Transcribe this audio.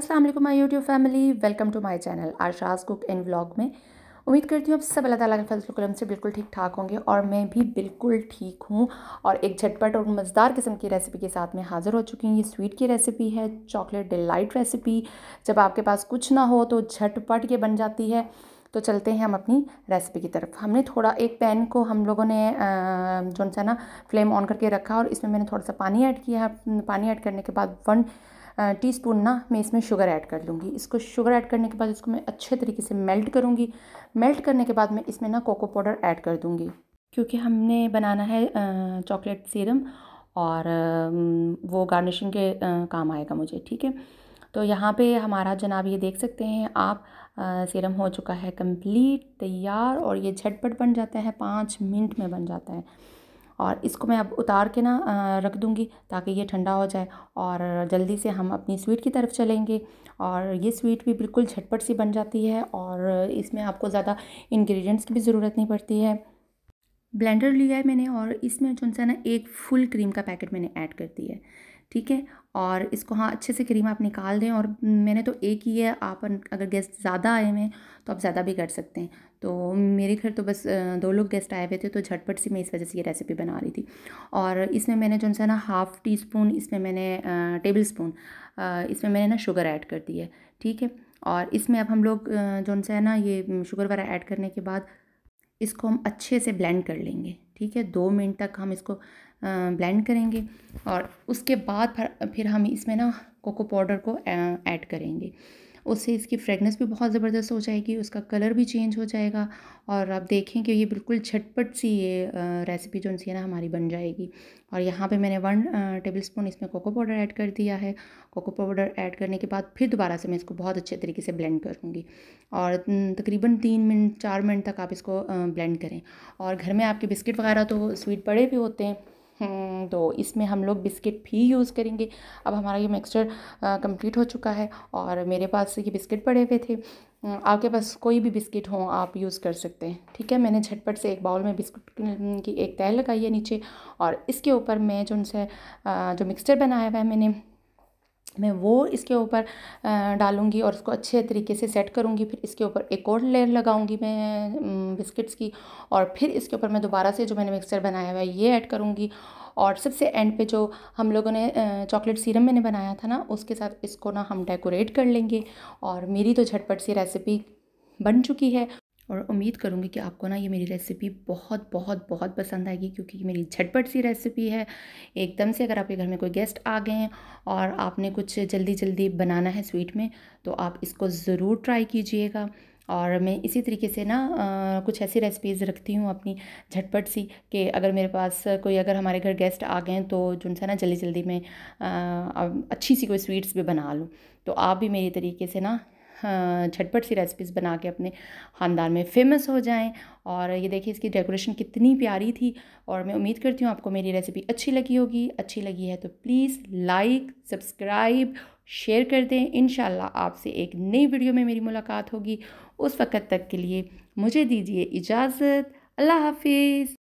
Aslam my YouTube YouTube family welcome to my channel Asha's cook and vlog में उम्मीद करती हूँ अब सब अल्लाह ताली के फजल कलम से बिल्कुल ठीक ठाक होंगे और मैं भी बिल्कुल ठीक हूँ और एक झटपट और मज़ेदार किस्म की रेसिपी के साथ में हाज़िर हो चुकी हूँ ये स्वीट की रेसिपी है चॉकलेट डिलाइट रेसिपी जब आपके पास कुछ ना हो तो झटपट ये बन जाती है तो चलते हैं हम अपनी रेसिपी की तरफ हमने थोड़ा एक पैन को हम लोगों ने जो सा ना फ्लेम ऑन करके रखा और इसमें मैंने थोड़ा सा पानी ऐड किया पानी ऐड करने के बाद वन स्पून ना मैं इसमें शुगर ऐड कर लूँगी इसको शुगर ऐड करने के बाद इसको मैं अच्छे तरीके से मेल्ट करूँगी मेल्ट करने के बाद मैं इसमें ना कोको पाउडर ऐड कर दूँगी क्योंकि हमने बनाना है चॉकलेट सीरम और वो गार्निशिंग के काम आएगा मुझे ठीक है तो यहाँ पे हमारा जनाब ये देख सकते हैं आप सीरम हो चुका है कंप्लीट तैयार और ये झटपट बन जाता है पाँच मिनट में बन जाता है और इसको मैं अब उतार के ना रख दूँगी ताकि ये ठंडा हो जाए और जल्दी से हम अपनी स्वीट की तरफ चलेंगे और ये स्वीट भी बिल्कुल झटपट सी बन जाती है और इसमें आपको ज़्यादा इंग्रेडिएंट्स की भी ज़रूरत नहीं पड़ती है ब्लेंडर लिया है मैंने और इसमें जो सा ना एक फुल क्रीम का पैकेट मैंने ऐड कर दिया है ठीक है और इसको हाँ अच्छे से क्रीम आप निकाल दें और मैंने तो एक ही है आप अगर गेस्ट ज़्यादा आए हुए हैं तो आप ज़्यादा भी कर सकते हैं तो मेरे घर तो बस दो लोग गेस्ट आए हुए थे तो झटपट से मैं इस वजह से ये रेसिपी बना रही थी और इसमें मैंने जो है ना हाफ़ टी स्पून इसमें मैंने टेबल स्पून इसमें मैंने ना शुगर ऐड कर दी है ठीक है और इसमें अब हम लोग जो है ना ये शुगर वगैरह ऐड करने के बाद इसको हम अच्छे से ब्लेंड कर लेंगे ठीक है दो मिनट तक हम इसको ब्लेंड करेंगे और उसके बाद फिर हम इसमें ना कोको पाउडर को ऐड करेंगे उससे इसकी फ्रेगनेंस भी बहुत ज़बरदस्त हो जाएगी उसका कलर भी चेंज हो जाएगा और आप देखें कि ये बिल्कुल झटपट सी ये रेसिपी जो है ना हमारी बन जाएगी और यहाँ पे मैंने वन टेबल स्पून इसमें कोको पाउडर ऐड कर दिया है कोको पाउडर ऐड करने के बाद फिर दोबारा से मैं इसको बहुत अच्छे तरीके से ब्लेंड करूँगी और तकरीबन तीन मिनट चार मिनट तक आप इसको ब्लेंड करें और घर में आपके बिस्किट वगैरह तो स्वीट बड़े भी होते हैं हम्म, तो इसमें हम लोग बिस्किट भी यूज़ करेंगे अब हमारा ये मिक्सचर कंप्लीट हो चुका है और मेरे पास ये बिस्किट पड़े हुए थे आपके पास कोई भी बिस्किट हो आप यूज़ कर सकते हैं ठीक है मैंने झटपट से एक बाउल में बिस्किट की एक तय लगाई है नीचे और इसके ऊपर मैं जो उनसे जो मिक्सचर बनाया हुआ है मैंने मैं वो इसके ऊपर डालूँगी और उसको अच्छे तरीके से सेट करूँगी फिर इसके ऊपर एक और लेयर लगाऊँगी मैं बिस्किट्स की और फिर इसके ऊपर मैं दोबारा से जो मैंने मिक्सचर बनाया हुआ है ये ऐड करूँगी और सबसे एंड पे जो हम लोगों ने चॉकलेट सीरम मैंने बनाया था ना उसके साथ इसको ना हम डेकोरेट कर लेंगे और मेरी तो झटपट सी रेसिपी बन चुकी है और उम्मीद करूँगी कि आपको ना ये मेरी रेसिपी बहुत बहुत बहुत पसंद आएगी क्योंकि ये मेरी झटपट सी रेसिपी है एकदम से अगर आपके घर में कोई गेस्ट आ गए हैं और आपने कुछ जल्दी जल्दी बनाना है स्वीट में तो आप इसको ज़रूर ट्राई कीजिएगा और मैं इसी तरीके से ना आ, कुछ ऐसी रेसिपीज़ रखती हूँ अपनी झटपट सी कि अगर मेरे पास कोई अगर हमारे घर गेस्ट आ गए तो जो ना जल्दी जल्दी मैं आ, अच्छी सी कोई स्वीट्स भी बना लूँ तो आप भी मेरे तरीके से ना हाँ, झटपट सी रेसिपीज़ बना के अपने ख़ानदान में फेमस हो जाएं और ये देखिए इसकी डेकोरेशन कितनी प्यारी थी और मैं उम्मीद करती हूँ आपको मेरी रेसिपी अच्छी लगी होगी अच्छी लगी है तो प्लीज़ लाइक सब्सक्राइब शेयर कर दें इन आपसे एक नई वीडियो में मेरी मुलाकात होगी उस वक़्त तक के लिए मुझे दीजिए इजाज़त अल्लाह हाफिज़